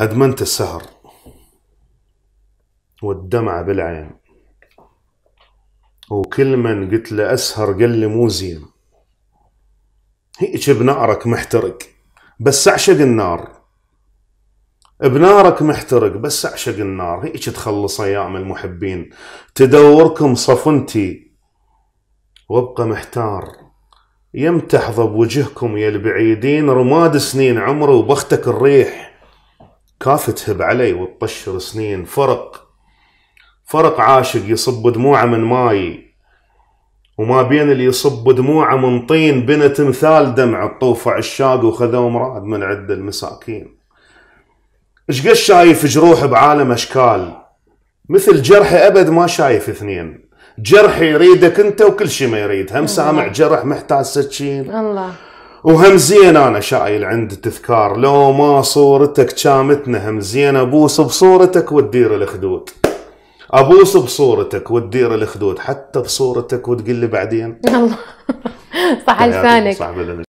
أدمنت السهر والدمعة بالعين وكل من قلت له أسهر قال لي مو زين هيك بنارك محترق بس أعشق النار بنارك محترق بس أعشق النار هيك تخلص أيام المحبين تدوركم صفنتي وابقى محتار يم بوجهكم يا البعيدين رماد سنين عمري وبختك الريح كافة تهب علي وتطشر سنين فرق فرق عاشق يصب دموعه من ماي وما بين اللي يصب دموعه من طين بنى تمثال دمع الطوف عشاق وخذوا مراد من عد المساكين اش قد شايف جروح بعالم اشكال مثل جرحي ابد ما شايف اثنين جرحي يريدك انت وكل شيء ما يريد هم سامع جرح محتاج سكين الله وهم زين انا شايل عند تذكار لو ما صورتك شامتنا هم زين ابوس بصورتك وتدير الخدود ابوس بصورتك وتدير الخدود حتى بصورتك وتقول لي بعدين صح لسانك